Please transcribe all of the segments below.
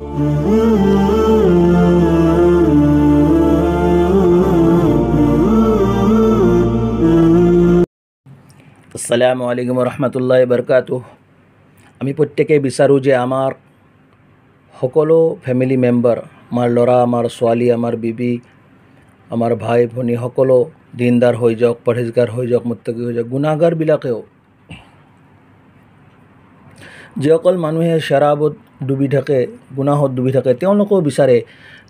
আসসালামু আলাইকুম রহমতুল্লাহ বরকাত আমি প্রত্যেকে বিচার যে আমার সকলো ফেমিলি মেম্বার আমার লড়া আমার ছালী আমার বিবি আমার ভাই ভনী সকলো দিনদার হয়ে যাওক পরহেজগার হয়ে যাওক মত্যকী হয়ে যাওক গুণাগারবিলাকেও যিসকল মানুহে শ্বেৰাবত ডুবি থাকে গুণাহত ডুবি থাকে তেওঁলোকেও বিচাৰে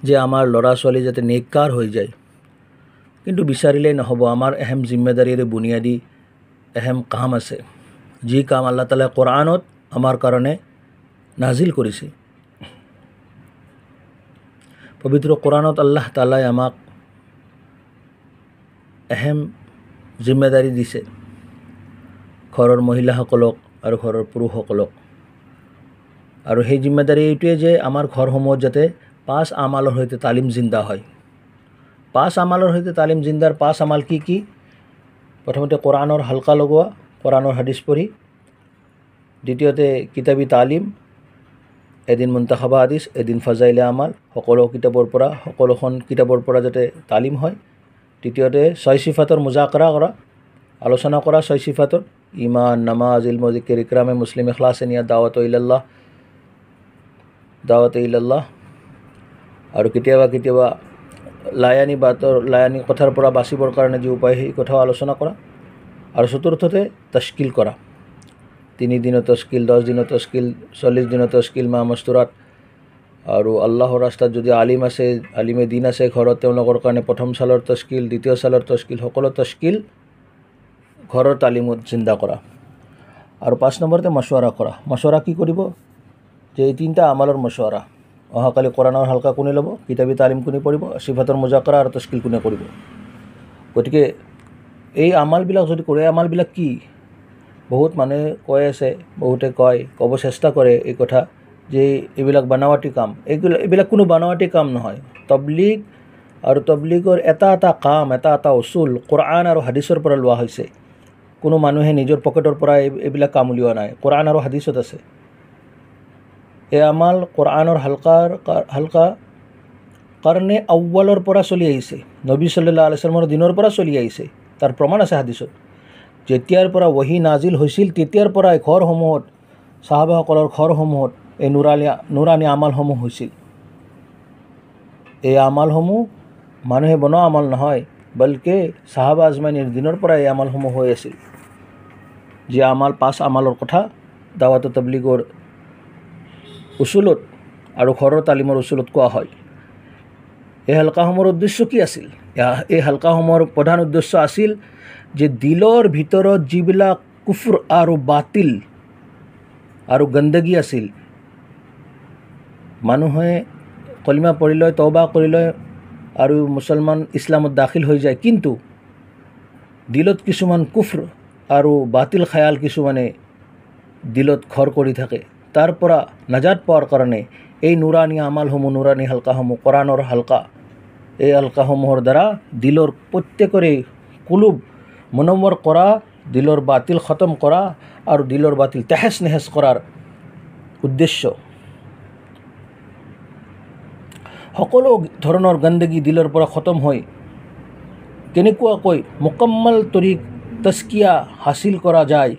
যে আমাৰ ল'ৰা ছোৱালী যাতে নিকাৰ হৈ যায় কিন্তু বিচাৰিলেই নহ'ব আমাৰ এহেম জিম্মেদাৰীৰে বুনিয়াদী এহেম কাম আছে যি কাম আল্লাহ তালাই কোৰআনত আমাৰ কাৰণে নাজিল কৰিছে পবিত্ৰ কোৰআনত আল্লাহ তালাই আমাক এহেম জিম্মেদাৰী দিছে ঘৰৰ মহিলাসকলক আৰু ঘৰৰ পুৰুষসকলক আৰু সেই জিম্মেদাৰী এইটোৱে যে আমাৰ ঘৰসমূহত যাতে পাঁচ আমালৰ সৈতে তালিম জিন্দা হয় পাঁচ আমালৰ সৈতে তালিম জিন্দাৰ পাঁচ আমাল কি কি প্ৰথমতে কোৰাণৰ হালকা লগোৱা কোৰাণৰ হাদিছ পঢ়ি দ্বিতীয়তে কিতাপী তালিম এদিন মন্তাসভা আদিছ এদিন ফাজাইলে আমাল সকলো কিতাপৰ পৰা সকলোখন কিতাপৰ পৰা যাতে তালিম হয় তৃতীয়তে ছয় চিফাতৰ মোজাকৰা কৰা আলোচনা কৰা ছয় চিফাতৰ ইমান নামাজ ইলমজিকিৰ ইকৰামে মুছলিম এখলাছ এনিয়া দাৱত ইল্লাহ দাৱত ইল্লাহ আৰু কেতিয়াবা কেতিয়াবা লায়ানী বাটৰ লায়ানী কথাৰ পৰা বাচিবৰ কাৰণে যি উপায় সেই কথাও আলোচনা কৰা আৰু চতুৰ্থতে তস্কিল কৰা তিনিদিনৰ তস্কিল দহ দিনৰ তস্কিল চল্লিছ দিনৰ তস্কিল মা মস্তুৰাত আৰু আল্লাহৰ ৰাস্তাত যদি আলিম আছে আলিমে দিন আছে ঘৰত তেওঁলোকৰ কাৰণে প্ৰথম চালৰ তস্কিল দ্বিতীয় চালৰ তস্কিল সকলো তস্কিল ঘৰৰ তালিমত চিন্তা কৰা আৰু পাঁচ নম্বৰতে মছুৱাৰা কৰা মছুৱাৰা কি কৰিব যে এই তিনিটা আমালৰ মছোৱাৰা অহাকালি কোৰাণৰ হালকা কোনে ল'ব কিতাপী তালিম কোনে পঢ়িব চিফাতৰ মোজাকৰা আৰু তস্কিল কোনে কৰিব গতিকে এই আমালবিলাক যদি কৰে আমালবিলাক কি বহুত মানুহে কৈ আছে বহুতে কয় ক'ব চেষ্টা কৰে এই কথা যে এইবিলাক বানাৱাটী কাম এইবিলাক এইবিলাক কোনো বানাৱাটী কাম নহয় তবলিগ আৰু তবলিগৰ এটা এটা কাম এটা এটা উচুল কোৰআন আৰু হাদিছৰ পৰা লোৱা হৈছে কোনো মানুহে নিজৰ পকেটৰ পৰা এই এইবিলাক কাম উলিওৱা নাই কোৰআন আৰু হাদিছত আছে এই আমাল কোৰআনৰ হালকাৰ হালকা কাৰণে আউৱালৰ পৰা চলি আহিছে নবী চল্লা আলিচলামৰ দিনৰ পৰা চলি আহিছে তাৰ প্ৰমাণ আছে হাদিছত যেতিয়াৰ পৰা ৱহি নাজিল হৈছিল তেতিয়াৰ পৰা এই ঘৰসমূহত চাহাবাসকলৰ ঘৰসমূহত এই নুৰালীয়া নুৰাণী আমালসমূহ হৈছিল এই আমালসমূহ মানুহে বনোৱা আমাল নহয় বল্কে চাহাবা আজমানীৰ দিনৰ পৰা এই আমালসমূহ হৈ আছিল যি আমাল পাঁচ আমালৰ কথা দাৱাত তবলিগৰ উচুলত আৰু ঘৰৰ তালিমৰ উচুলত কোৱা হয় এই হালকাসমূহৰ উদ্দেশ্য কি আছিল এই হালকাসমূহৰ প্ৰধান উদ্দেশ্য আছিল যে দিলৰ ভিতৰত যিবিলাক কুফুৰ আৰু বাতিল আৰু গন্দগী আছিল মানুহে কলিমা পঢ়ি লয় তবা কৰি লয় আৰু মুছলমান ইছলামত দাখিল হৈ যায় কিন্তু দিলত কিছুমান কুফ্ৰ আৰু বাতিল খায়াল কিছুমানে দিলত ঘৰ কৰি থাকে তাৰ পৰা নাজাত পোৱাৰ কাৰণে এই নুৰাণী আমালসমূহ নুৰাণী হালকাসমূহ কৰাণৰ হালকা এই হালকাসমূহৰ দ্বাৰা দিলৰ প্ৰত্যেকৰে কুলুব মনোমৰ কৰা দিলৰ বাতিল খতম কৰা আৰু দিলৰ বাতিল তেহেজ নেহেজ কৰাৰ উদ্দেশ্য সকলো ধৰণৰ গন্দগী দিলৰ পৰা খতম হৈ কেনেকুৱাকৈ মোকাম্মল তৰিক তস্কিয়া হাচিল কৰা যায়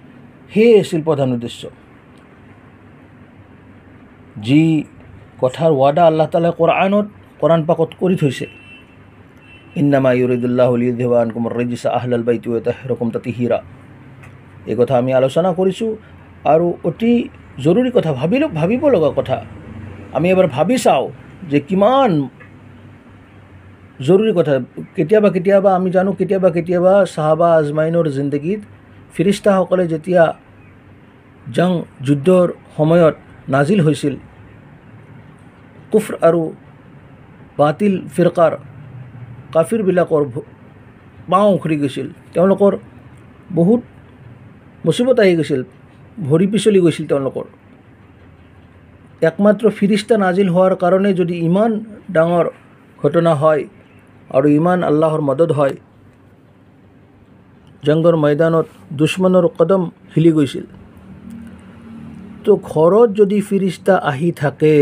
সেয়ে আছিল প্ৰধান উদ্দেশ্য যি কথাৰ ৱাদা আল্লাহ তালাই কোৰআনত কোৰাণ পাকত কৰি থৈছে ইন্নামা ইউৰিদুল্লাহ উলি ধেৱান কুমাৰ ৰেজিছা আহলাল বাইটো এটা ৰকম তাতে হীৰা এই কথা আমি আলোচনা কৰিছোঁ আৰু অতি জৰুৰী কথা ভাবি ভাবিব লগা কথা আমি এবাৰ ভাবি চাওঁ যে কিমান জৰুৰী কথা কেতিয়াবা কেতিয়াবা আমি জানো কেতিয়াবা কেতিয়াবা চাহাবা আজমাইনৰ জিন্দগীত ফিৰিষ্টাসকলে যেতিয়া জং যুদ্ধৰ সময়ত নাজিল হৈছিল কুফৰ আৰু বাতিল ফিৰকাৰ কাফিৰবিলাকৰ পাওঁ উখৰি গৈছিল তেওঁলোকৰ বহুত মুচিবত আহি গৈছিল ভৰি পিছলি গৈছিল তেওঁলোকৰ একমাত্ৰ ফিৰিষ্টা নাজিল হোৱাৰ কাৰণে যদি ইমান ডাঙৰ ঘটনা হয় আৰু ইমান আল্লাহৰ মদত হয় জংগৰ ময়দানত দুশ্মনৰ কদম হিলি গৈছিল তো ঘৰত যদি ফিৰিষ্টা আহি থাকে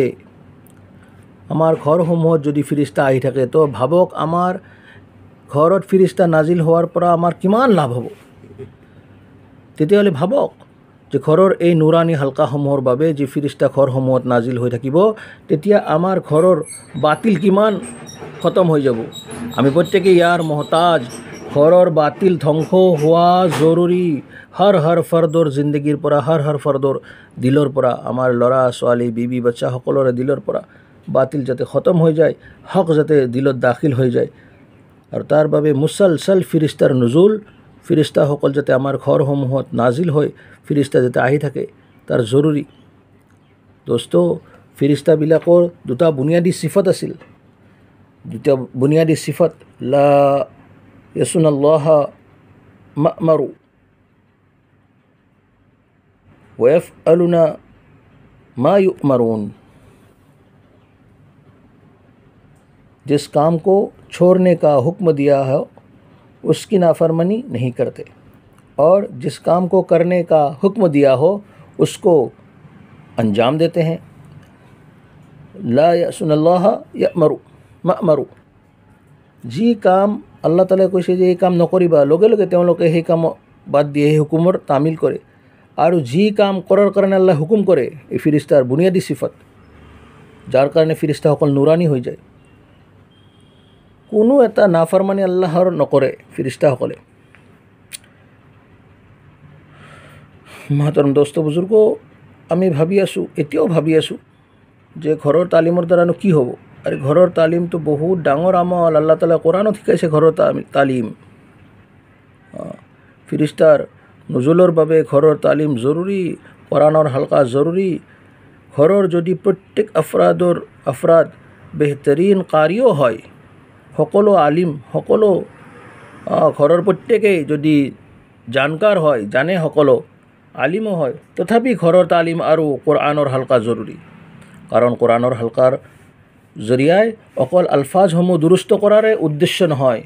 আমাৰ ঘৰসমূহত যদি ফিৰিষ্টা আহি থাকে তো ভাবক আমাৰ ঘৰত ফিৰিষ্টা নাজিল হোৱাৰ পৰা আমাৰ কিমান লাভ হ'ব তেতিয়াহ'লে ভাবক যে ঘৰৰ এই নুৰাণী হালকাসমূহৰ বাবে যি ফিৰিষ্টা ঘৰসমূহত নাজিল হৈ থাকিব তেতিয়া আমাৰ ঘৰৰ বাতিল কিমান খতম হৈ যাব আমি প্ৰত্যেকেই ইয়াৰ মহতাজ ঘৰৰ বাতিল ধ্বংস হোৱা জৰুৰী হৰ হৰ ফৰ্দৰ জিন্দগীৰ পৰা হৰ হৰ ফৰ্দৰ দিলৰ পৰা আমাৰ ল'ৰা ছোৱালী বিবি বাচ্চা দিলৰ পৰা বাতিল যাতে খতম হৈ যায় হক যাতে দিলত দাখিল হৈ যায় আৰু তাৰ বাবে মুছলচল ফিৰিষ্টাৰ নজুল ফিৰিষ্টাসকল যাতে আমাৰ ঘৰসমূহত নাজিল হৈ ফিৰিষ্টা যাতে আহি থাকে তাৰ জৰুৰী দোষ ফিৰিষ্টাবিলাকৰ দুটা বুনিয়াদী চিফত আছিল দুটা বুনিয়াদী চিফত লা یسن اللہ مرو ویف النا ما یو مرون جس کام کو چھوڑنے کا حکم دیا ہے اس کی نافرمنی نہیں کرتے اور جس کام کو کرنے کا حکم دیا ہو اس کو انجام دیتے ہیں لا یسن اللہ یا مرو مرو جی کام আল্লাহ তালাই কৈছে যে এই কাম নকৰিবা লগে লগে তেওঁলোকে সেই কাম বাদ দিয়ে সেই হুকুমৰ তামিল কৰে আৰু যি কাম কৰাৰ কাৰণে আল্লাহ হুকুম কৰে এই ফিৰিষ্টাৰ বুনিয়াদী চিফাত যাৰ কাৰণে ফিৰিষ্টাসকল নোৰাণী হৈ যায় কোনো এটা নাফাৰমানি আল্লাহৰ নকৰে ফিৰিষ্টাসকলে মাহতৰ দস্ত বুজুৰ্গ আমি ভাবি আছোঁ এতিয়াও ভাবি আছোঁ যে ঘৰৰ তালিমৰ দ্বাৰানো কি হ'ব আৰু ঘৰৰ তালিমটো বহুত ডাঙৰ আমল আল্লাহ তালে কোৰাণত শিকাইছে ঘৰৰ তালি তালিম ফিৰিষ্টাৰ নজুলৰ বাবে ঘৰৰ তালিম জৰুৰী কোৰাণৰ হালকা জৰুৰী ঘৰৰ যদি প্ৰত্যেক আফৰাদৰ আফৰাদ বেহতৰীন কাৰীও হয় সকলো আলিম সকলো ঘৰৰ প্ৰত্যেকেই যদি জানকাৰ হয় জানে সকলো আলিমো হয় তথাপি ঘৰৰ তালিম আৰু কোৰআনৰ হালকা জৰুৰী কাৰণ কোৰআনৰ হালকাৰ জৰিয়াই অকল আলফাজসমূহ দুৰুস্ত কৰাৰে উদ্দেশ্য নহয়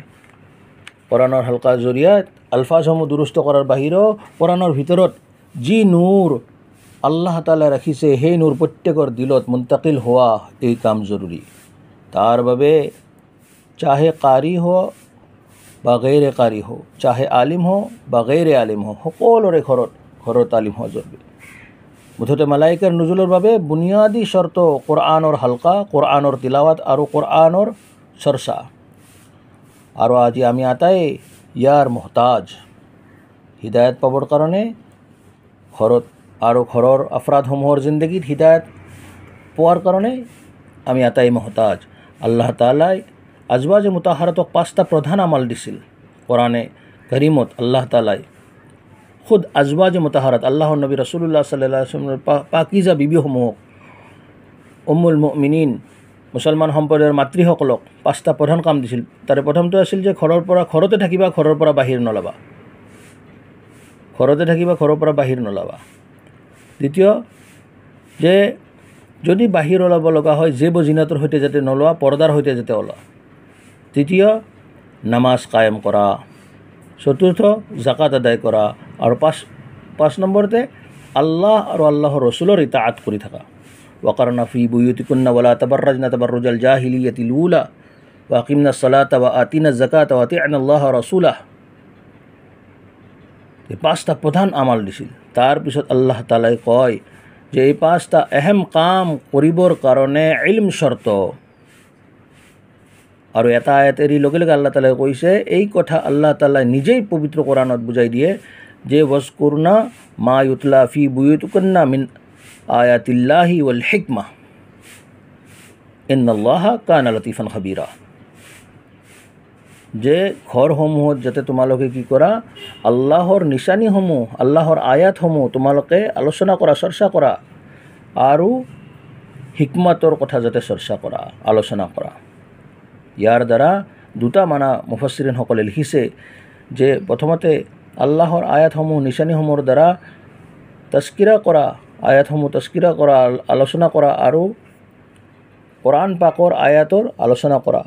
পুৰাণৰ হালকাৰ জৰিয়াত আলফাজসমূহ দুৰুস্ত কৰাৰ বাহিৰেও পুৰাণৰ ভিতৰত যি নূৰ আল্লাহ তালে ৰাখিছে সেই নূৰ প্ৰত্যেকৰ দিলত মুন্তাকিল হোৱা এই কাম জৰুৰী তাৰ বাবে চাহে কাৰী হওক বা গেৰে কাৰী হওক চাহে আলিম হওক বা গেৰে আলিম হওক সকলোৰে ঘৰত ঘৰত আলিম হোৱা জৰুৰী মুঠতে মালাইকাৰ নজুলৰ বাবে বুনিয়াদী চৰ্ত কোরআনৰ হালকা কোরআনৰ তিলাৱাত আৰু কোরআনৰ চৰ্চা আৰু আজি আমি আটাই ইয়াৰ মহতাজ হৃদায়ত পাবৰ কাৰণে ঘৰত আৰু ঘৰৰ আফৰাদসমূহৰ জিন্দগীত হৃদায়ত পোৱাৰ কাৰণে আমি আটাই মহতাজ আল্লাহ তালাই আজৱাজ মুতাহাৰতক পাঁচটা প্ৰধান আমাল দিছিল কোরআনে করিমত আল্লাহ তালাই খুদ আজৱাজ মতাহাৰত আল্লাহ নবী ৰাসুল্লাহ পাকিজা বিবিসমূহক অমুল মিনিন মুছলমান সম্প্ৰদায়ৰ মাতৃসকলক পাঁচটা প্ৰধান কাম দিছিল তাৰে প্ৰথমটো আছিল যে ঘৰৰ পৰা ঘৰতে থাকিবা ঘৰৰ পৰা বাহিৰ নলবা ঘৰতে থাকিবা ঘৰৰ পৰা বাহিৰ নলবা দ্বিতীয় যে যদি বাহিৰ ওলাব লগা হয় যে বজিনাটোৰ সৈতে যাতে নোলোৱা পৰ্দাৰ সৈতে যাতে ওলোৱা তৃতীয় নামাজ কায়ম কৰা চতুৰ্থ জাকাত আদায় কৰা আৰু পাঁচ পাঁচ নম্বৰতে আল্লাহ আৰু আল্লাহৰ ৰচুলৰ ইটা আঁত কৰি থকা ৱাকাৰণা ফি বুয়ুতি কন্না ৱালা তাবাৰ ৰাজনা তাবাৰ ৰোজাল জাহ হিলি এটি লুলা ৱাকিম না চলা তাৱা আতি না জাকা তাৱা তি আন আল্লাহ ৰচুলা এই পাঁচটা প্ৰধান আমাল দিছিল তাৰপিছত আল্লাহ তালাই কয় যে এই পাঁচটা এহেম কাম কৰিবৰ কাৰণে এলিম চৰ্ত আৰু এটা এটেৰি লগে লগে আল্লাহ তালাই কৈছে এই কথা আল্লাহ তালাই নিজেই পবিত্ৰ কোৰাণত বুজাই দিয়ে جے وسکرنا ما یتلا فی بیوت کنا من آیات اللہ والحکمہ ان اللہ کان لطیفا خبیرہ যে ঘৰসমূহত যাতে তোমালোকে কি কৰা আল্লাহৰ নিচানীসমূহ আল্লাহৰ আয়াতসমূহ তোমালোকে আলোচনা কৰা চৰ্চা কৰা আৰু হিকমাতৰ কথা যাতে চৰ্চা কৰা আলোচনা কৰা ইয়াৰ দ্বাৰা দুটা মানা মুফাচিৰিনসকলে লিখিছে যে প্ৰথমতে আল্লাহৰ আয়াতসমূহ নিচানীসমূহৰ দ্বাৰা তস্কিৰা কৰা আয়াতসমূহ তস্কিৰা কৰা আলোচনা কৰা আৰু কোৰাণ পাকৰ আয়াতৰ আলোচনা কৰা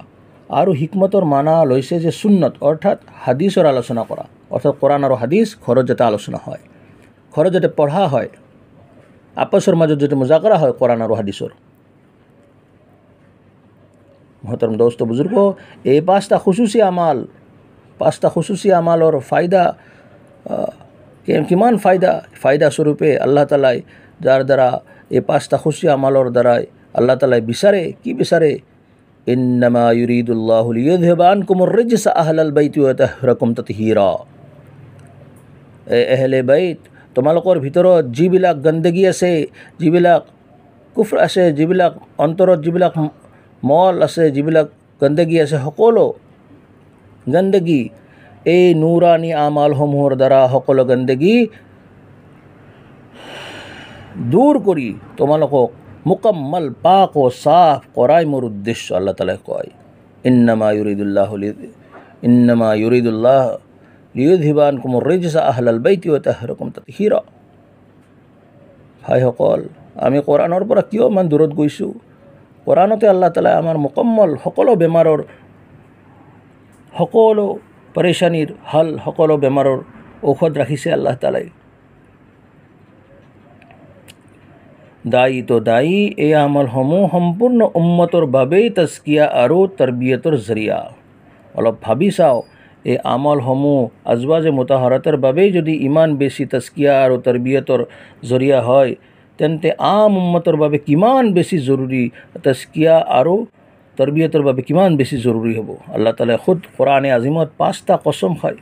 আৰু হিকমতৰ মানা লৈছে যে চুন্নত অৰ্থাৎ হাদিছৰ আলোচনা কৰা অৰ্থাৎ কোৰাণ আৰু হাদিছ ঘৰত যাতে আলোচনা হয় ঘৰত যাতে পঢ়া হয় আপচৰ মাজত যাতে মজা কৰা হয় কোৰাণ আৰু হাদিছৰ মহতৰম দোষ বুজুৰ্গ এই পাঁচটা খুচুচি আমাল পাঁচটা খুশুসি আমাল ওর ফায়দা কিমান ফায়দা ফায়দা স্বরূপে আল্লাহ তালাই যার দ্বারা এই পাঁচটা খুশি আমালর দ্বারাই আল্লাহ তালাই বিচারে কি বিচারে ইন্নামা ইউরিদুল্লাহবান কুমর রেজিস আহলাল বাইত রকম ততহিরা এ এহলে বাইত তোমালোকৰ ভিতৰত যিবিলাক গন্দগী আছে যিবিলাক কুফ্ৰ আছে যিবিলাক অন্তৰত যিবিলাক মল আছে যিবিলাক গন্দগী আছে সকলো গন্দগী এই নূৰাণী আমালসমূহৰ দ্বাৰা সকলো গন্দগী দূৰ কৰি তোমালোকক মোকাম্মল পাক চাফ কৰাই মোৰ উদ্দেশ্য আল্লাহ তালাই কয় ইন্নামা ইউৰিদুল্লাহ কুমৰ ৰেজিছা হিৰ ভাইসকল আমি কোৰাণৰ পৰা কিয় ইমান দূৰত গৈছোঁ কোৰাণতে আল্লাহ তালাই আমাৰ মোকাম্মল সকলো বেমাৰৰ সকলো পৰিচানীৰ হাল সকলো বেমাৰৰ ঔষধ ৰাখিছে আল্লাহ তালাই দায়ী তো দায়ী এই আমলসমূহ সম্পূৰ্ণ উন্মতৰ বাবেই তস্কিয়া আৰু তৰ্বিয়তৰ জৰিয়া অলপ ভাবি চাওঁ এই আমলসমূহ আজৱাজে মোতাহৰতৰ বাবেই যদি ইমান বেছি তস্কিয়া আৰু তৰ্বিয়তৰ জৰিয়া হয় তেন্তে আম উন্মতৰ বাবে কিমান বেছি জৰুৰী তস্কিয়া আৰু تربیت اور ربی کیمان بیسی ضروری ہوب اللہ تعالیٰ خود قرآن عظیمت پاستہ قسم خائے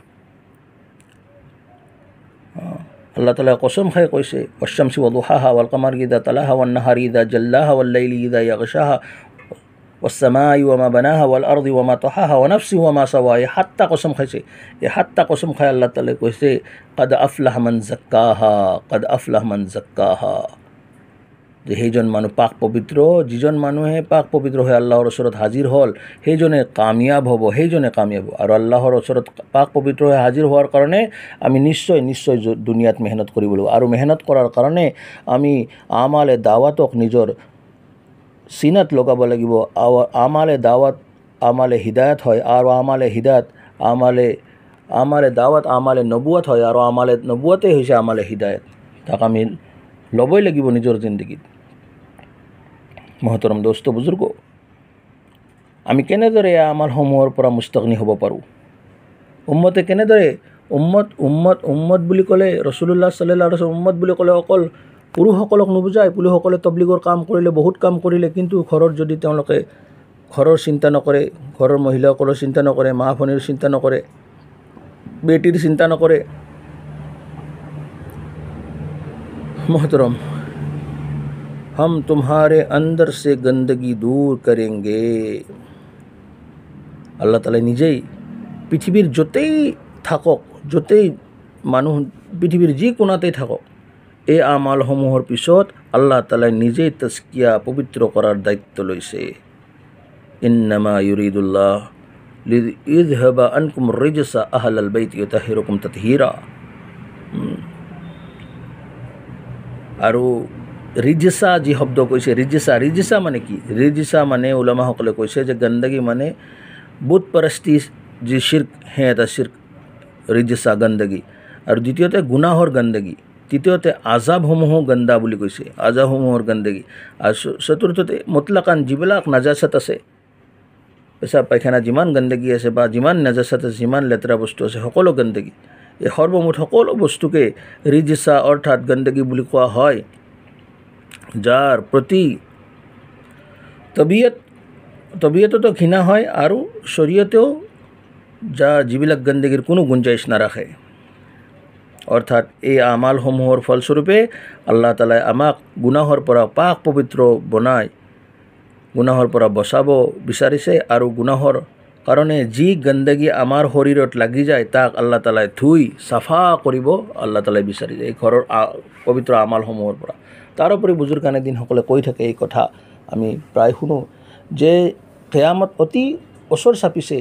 اللہ تعالیٰ قسم جلاها کو اذا و حاحہ وما بناها والارض وما نہاری ونفس وما یا حتہ قسم খাইছে یہ সাতটা قسم খাই اللہ تعالیٰ কৈছে قد من ذکاہ قد من ذکاہا যে সেইজন মানুহ পাক পবিত্ৰ যিজন মানুহে পাক পবিত্ৰ হৈ আল্লাহৰ ওচৰত হাজিৰ হ'ল সেইজনে কামিয়াব হ'ব সেইজনে কামিয়াব আৰু আল্লাহৰ ওচৰত পাক পবিত্ৰ হৈ হাজিৰ হোৱাৰ কাৰণে আমি নিশ্চয় নিশ্চয় দুনিয়াত মেহনত কৰিব লাগিব আৰু মেহনত কৰাৰ কাৰণে আমি আমালে দাৱাতক নিজৰ চিনাত লগাব লাগিব আৰু আমালে দাৱাত আমালে হৃদায়ত হয় আৰু আমালে হৃদায়ত আমালে আমালে দাৱাত আমালে নবুৱাত হয় আৰু আমালে নবুৱাতে হৈছে আমালে হৃদায়ত তাক আমি ল'বই লাগিব নিজৰ জিন্দগীত মহতৰম দোষ বুজুৰ্গ আমি কেনেদৰে আমাৰ সমূহৰ পৰা মুস্তগ্নি হ'ব পাৰোঁ উম্মতে কেনেদৰে উম্মত উম্মত উম্মত বুলি ক'লে ৰচুল্লাহ ৰচ উম্মত বুলি ক'লে অকল পুৰুষসকলক নুবুজায় পুৰুষসকলে তবলিগৰ কাম কৰিলে বহুত কাম কৰিলে কিন্তু ঘৰত যদি তেওঁলোকে ঘৰৰ চিন্তা নকৰে ঘৰৰ মহিলাসকলৰ চিন্তা নকৰে মা ভনীৰ চিন্তা নকৰে বেটীৰ চিন্তা নকৰে মহতৰম ہم تمہارے اندر سے گندگی دور کریں گے اللہ تعالیٰ پھر جی تھو پھر جی تھاکو اے آمال پیشوت اللہ تعالیٰ نجی تسکیہ پبتر قرار دائت تلوئی سے یرید اللہ ৰিজিছা যি শব্দ কৈছে ৰিজিছা ৰিজিছা মানে কি ৰিজিছা মানে ওলামাসকলে কৈছে যে গন্দগী মানে বুট পৰস্তি যি চিৰ্ক সেই এটা চিৰ্ক ৰিজিচা গন্দগী আৰু দ্বিতীয়তে গুণাহৰ গন্দগী তৃতীয়তে আজাবসমূহো গন্দা বুলি কৈছে আজাবসমূহৰ গন্দগী আৰু চতুৰ্থতে মতলাকান যিবিলাক নাজাচাত আছে পেচাব পায়খানা যিমান গন্দগী আছে বা যিমান নাজাচাত আছে যিমান লেতেৰা বস্তু আছে সকলো গন্দগী এই সৰ্বমুঠ সকলো বস্তুকে ৰিজিছা অৰ্থাৎ গন্দগী বুলি কোৱা হয় যার প্ৰতি তবিয়ত তবিয়ততো ঘৃণা হয় আৰু শৰীয়তেও যা যিবিলাক গণ্ডগীৰ কোনো গুঞ্জাইচ নাৰাখে অৰ্থাৎ এই আমালসমূহৰ ফলস্বৰূপে আল্লাহ তালাই আমাক গুণাহৰ পৰা পাক পবিত্ৰ বনাই গুণাহৰ পৰা বচাব বিচাৰিছে আৰু গুণাহৰ কাৰণে যি গণ্ডগী আমাৰ শৰীৰত লাগি যায় তাক আল্লাহ তালাই ধুই চাফা কৰিব আল্লাহ তালাই বিচাৰিছে এই ঘৰৰ পবিত্ৰ আমালসমূহৰ পৰা তাৰোপৰি বুজুৰ্গানে দিনসকলে কৈ থাকে এই কথা আমি প্ৰায় শুনো যে কেয়ামত অতি ওচৰ চাপিছে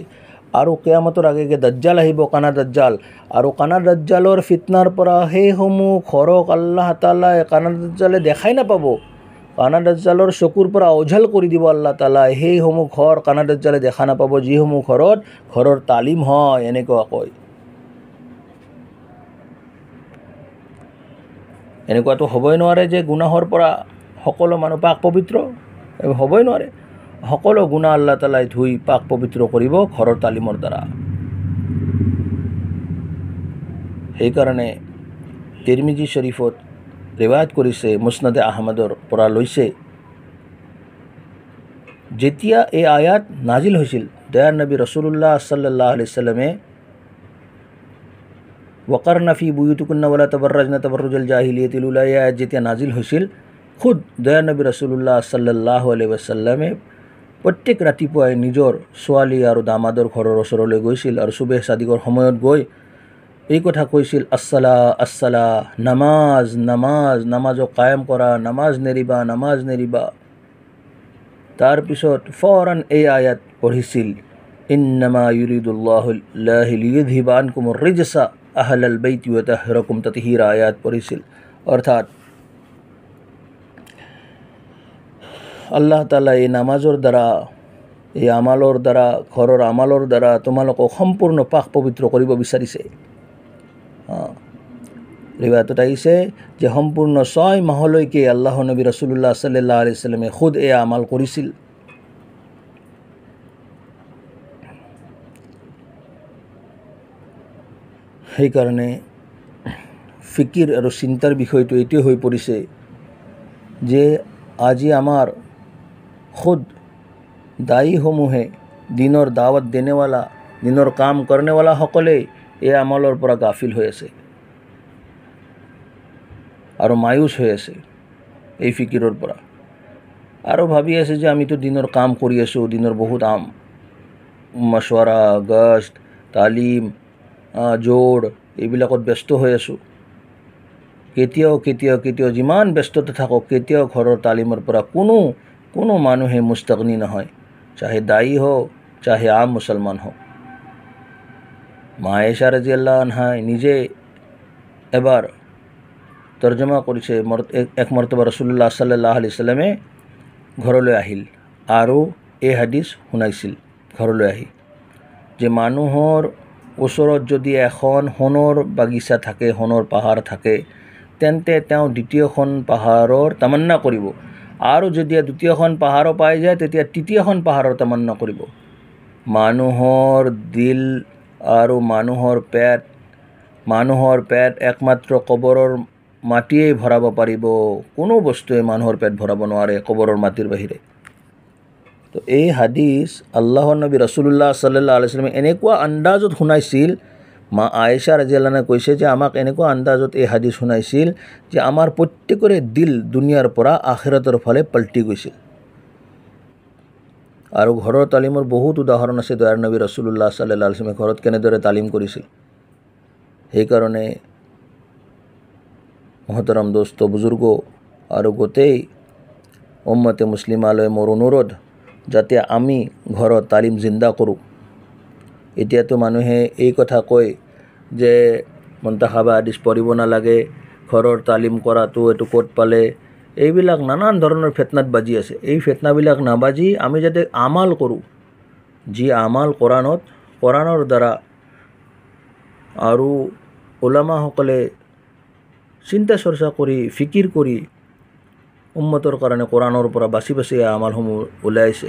আৰু কেয়ামতৰ আগে আগে দাজ্জাল আহিব কানা দাজ্জাল আৰু কানা দাজ্জালৰ ফিটনাৰ পৰা সেইসমূহ ঘৰক আল্লাহ তালাই কানা দাজ্জালে দেখাই নাপাব কানা দাজ্জালৰ চকুৰ পৰা অঝাল কৰি দিব আল্লাহ তালাই সেইসমূহ ঘৰ কানা দাজ্জালে দেখা নাপাব যিসমূহ ঘৰত ঘৰৰ তালিম হয় এনেকুৱাকৈ এনেকুৱাতো হ'বই নোৱাৰে যে গুণাহৰ পৰা সকলো মানুহ পাক পবিত্ৰ হ'বই নোৱাৰে সকলো গুণা আল্লাহ তালাই ধুই পাক পবিত্ৰ কৰিব ঘৰৰ তালিমৰ দ্বাৰা সেইকাৰণে তিৰমিজি শ্বৰীফত ৰেৱায়ত কৰিছে মুছনাদে আহমেদৰ পৰা লৈছে যেতিয়া এই আয়াত নাজিল হৈছিল দয়াৰ নবী ৰসুল্লাহ চাল্লাহ আলি চাল্লামে ওয়াকাৰ নাফি বুয়ুতুকুন্নাওয়ালা তবৰ্ৰাজনা তবৰুজল জাহিলিয়ত ইলুলাইয়া যেতিয়া নাজিল হৈছিল খুদ দয়ানবী ৰসুল্লাহ চাল্লাহ আলহিহ্লামে প্ৰত্যেক ৰাতিপুৱাই নিজৰ ছোৱালী আৰু দামাদৰ ঘৰৰ ওচৰলৈ গৈছিল আৰু চুবে চাদিকৰ সময়ত গৈ এই কথা কৈছিল আচালাহ আচালাহ নামাজ নামাজ নামাজক কায়েম কৰা নামাজ নেৰিবা নামাজ নেৰিবা তাৰপিছত ফৰান এই আয়াত পঢ়িছিল ইন নামা ইউৰিদুল্লাহিবান কুমৰ ৰিজা আহলাল বেইত ইউতাহ ৰকুম তাত হীৰা আয়াত পৰিছিল অৰ্থাৎ আল্লাহ তালা এই নামাজৰ দ্বাৰা এই আমালৰ দ্বাৰা ঘৰৰ আমালৰ দ্বাৰা তোমালোকক সম্পূৰ্ণ পাক পবিত্ৰ কৰিব বিচাৰিছে ৰিবাটোত আহিছে যে সম্পূৰ্ণ ছয় মাহলৈকে আল্লাহ নবী ৰাছুল্লাহ চাল্লাহ আলি খুদ এই আমাল কৰিছিল সেইকাৰণে ফিকিৰ আৰু চিন্তাৰ বিষয়টো এইটোৱে হৈ পৰিছে যে আজি আমাৰ খুদ দায়ীসমূহে দিনৰ দাৱত দেনেৱালা দিনৰ কাম কৰ্নেৱালাসকলে এই আমলৰ পৰা গাফিল হৈ আছে আৰু মায়ুচ হৈ আছে এই ফিকিৰৰ পৰা আৰু ভাবি আছে যে আমিতো দিনৰ কাম কৰি আছোঁ দিনৰ বহুত আম মছৱাৰা গছ তালিম জোৰ এইবিলাকত ব্যস্ত হৈ আছোঁ কেতিয়াও কেতিয়াও কেতিয়াও যিমান ব্যস্ততা থাকক কেতিয়াও ঘৰৰ তালিমৰ পৰা কোনো কোনো মানুহে মুস্তগনি নহয় চাহে দায়ী হওক চাহে আম মুছলমান হওক মায়েছা ৰাজি আল্লাহ আনহাই নিজে এবাৰ তৰ্জমা কৰিছে এক মৰ্তবা ৰসুল্লা চাল্লাহ আলিছালামে ঘৰলৈ আহিল আৰু এই হাদিছ শুনাইছিল ঘৰলৈ আহি যে মানুহৰ ওচৰত যদি এখন সোণৰ বাগিচা থাকে সোণৰ পাহাৰ থাকে তেন্তে তেওঁ দ্বিতীয়খন পাহাৰৰ তামান্না কৰিব আৰু যদি দ্বিতীয়খন পাহাৰো পাই যায় তেতিয়া তৃতীয়খন পাহাৰৰ তামান্না কৰিব মানুহৰ দিল আৰু মানুহৰ পেট মানুহৰ পেট একমাত্ৰ কবৰৰ মাটিয়েই ভৰাব পাৰিব কোনো বস্তুৱে মানুহৰ পেট ভৰাব নোৱাৰে কবৰৰ মাটিৰ বাহিৰে تو یہ ہادیس اللہ نبی رسول اللہ صلی اللہ علیہ وسلم اینکت سنائی ما آئےشا رضانے کو آپ این انداز یہ ہادیس شنائی جی آمر پرتکری دل دنیا آخرتر فال پلٹی گئی اور گھر تالیمر بہت اداہر آپ سے دیا نبی رسول اللہ صلی اللہ علیہ تالیم کرترم دست بزرگ اور گٹلیمل مرودھ যাতে আমি ঘৰত তালিম জিন্দা কৰোঁ এতিয়াতো মানুহে এই কথা কয় যে মন্তাসাবা আদিচ পঢ়িব নালাগে ঘৰৰ তালিম কৰাটো এইটো ক'ত পালে এইবিলাক নানান ধৰণৰ ফেটনাত বাজি আছে এই ফেটনাবিলাক নাবাজি আমি যাতে আমাল কৰোঁ যি আমাল কৰাণত কৰাণৰ দ্বাৰা আৰু ওলামাসকলে চিন্তা চৰ্চা কৰি ফিকিৰ কৰি উন্মতৰ কাৰণে কোৰাণৰ পৰা বাচি বাচি আমালসমূহ ওলাইছে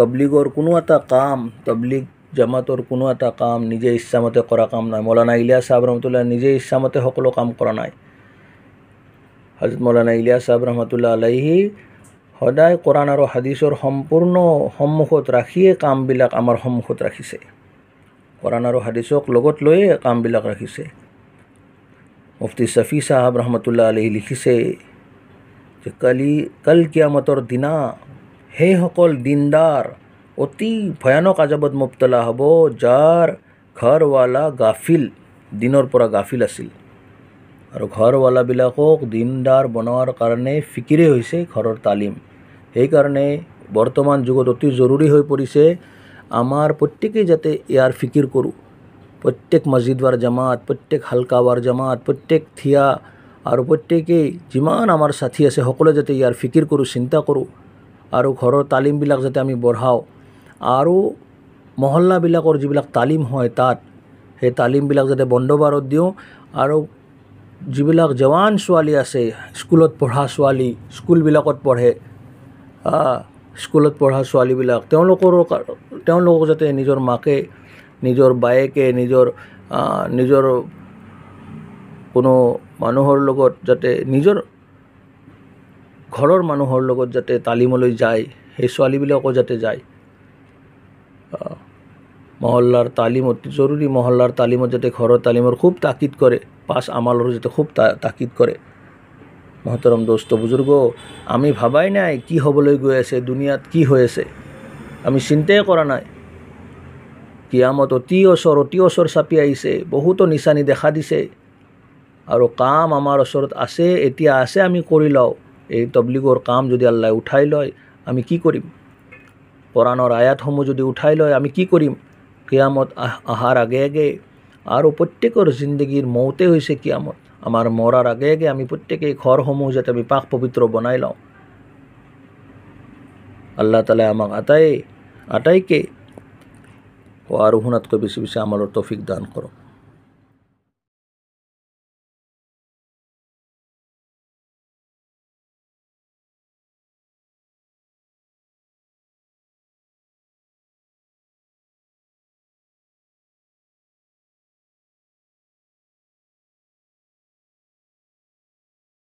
তবলিগৰ কোনো এটা কাম তবলিগ জামাতৰ কোনো এটা কাম নিজে ইচ্ছামতে কৰা কাম নাই মৌলানা ইলিয়াজ চাহ ৰহমতুল্লাহ নিজে ইচ্ছামতে সকলো কাম কৰা নাই হাজৰত মৌলানা ইলিয়াজ চাহ ৰহমতুল্লাহ আলহি সদায় কোৰাণ আৰু হাদিছৰ সম্পূৰ্ণ সন্মুখত ৰাখিয়ে কামবিলাক আমাৰ সন্মুখত ৰাখিছে কোৰাণ আৰু হাদিছক লগত লৈয়ে কামবিলাক ৰাখিছে মুফতি চফি চাহাব ৰহমতুল্লাহ আলহী লিখিছে যে কালি কাল কিয়ামতৰ দিনা সেইসকল দিনদাৰ অতি ভয়ানক আজাবত মোপ্তলা হ'ব যাৰ ঘৰৱালা গাফিল দিনৰ পৰা গাফিল আছিল আৰু ঘৰৱালাবিলাকক দিনদাৰ বনোৱাৰ কাৰণে ফিকিৰে হৈছে ঘৰৰ তালিম সেইকাৰণে বৰ্তমান যুগত অতি জৰুৰী হৈ পৰিছে আমাৰ প্ৰত্যেকেই যাতে ইয়াৰ ফিকিৰ কৰোঁ প্ৰত্যেক মছজিদ ৱাৰ জামাত প্ৰত্যেক হালকা ৱাৰ জামাত প্ৰত্যেক থিয়া আৰু প্ৰত্যেকেই যিমান আমাৰ সাথী আছে সকলোৱে যাতে ইয়াৰ ফিকিৰ কৰোঁ চিন্তা কৰোঁ আৰু ঘৰৰ তালিমবিলাক যাতে আমি বঢ়াওঁ আৰু মহল্লাবিলাকৰ যিবিলাক তালিম হয় তাত সেই তালিমবিলাক যাতে বন্ধ বাৰত দিওঁ আৰু যিবিলাক জৱান ছোৱালী আছে স্কুলত পঢ়া ছোৱালী স্কুলবিলাকত পঢ়ে স্কুলত পঢ়া ছোৱালীবিলাক তেওঁলোকৰো তেওঁলোকক যাতে নিজৰ মাকে নিজৰ বায়েকে নিজৰ নিজৰ কোনো মানুহৰ লগত যাতে নিজৰ ঘৰৰ মানুহৰ লগত যাতে তালিমলৈ যায় সেই ছোৱালীবিলাকো যাতে যায় মহল্লাৰ তালিম অতি জৰুৰী মহল্লাৰ তালিমত যাতে ঘৰৰ তালিমৰ খুব তাকিদ কৰে পাঁচ আমালৰ যাতে খুব তা তাকিদ কৰে মহতৰম দোস্ত বুজুৰ্গ আমি ভাবাই নাই কি হ'বলৈ গৈ আছে দুনিয়াত কি হৈ আছে আমি চিন্তাই কৰা নাই কিয়ামত অতি ওচৰ অতি ওচৰ চাপি আহিছে বহুতো নিচানি দেখা দিছে আৰু কাম আমাৰ ওচৰত আছে এতিয়া আছে আমি কৰি লওঁ এই তবলিগর কাম যদি আল্লাহ উঠাই লয় আমি কি কৰিম কোরআনৰ আয়াতসমূহ যদি উঠাই লয় আমি কি কৰিম কিয়ামত আহার আগে আগে আৰু প্ৰত্যেকৰ জিন্দগির মৌতে হৈছে কিয়ামত আমাৰ মৰাৰ আগে আগে আমি প্ৰত্যেকেই ঘৰসমূহ যাতে আমি পাক পবিত্ৰ বনাই লওঁ আল্লাহ তালে আমাক আটাই আটাইকে হোৱাৰ হুনাতকৈ বেছি বেছি আমাৰ তফিক দান কৰক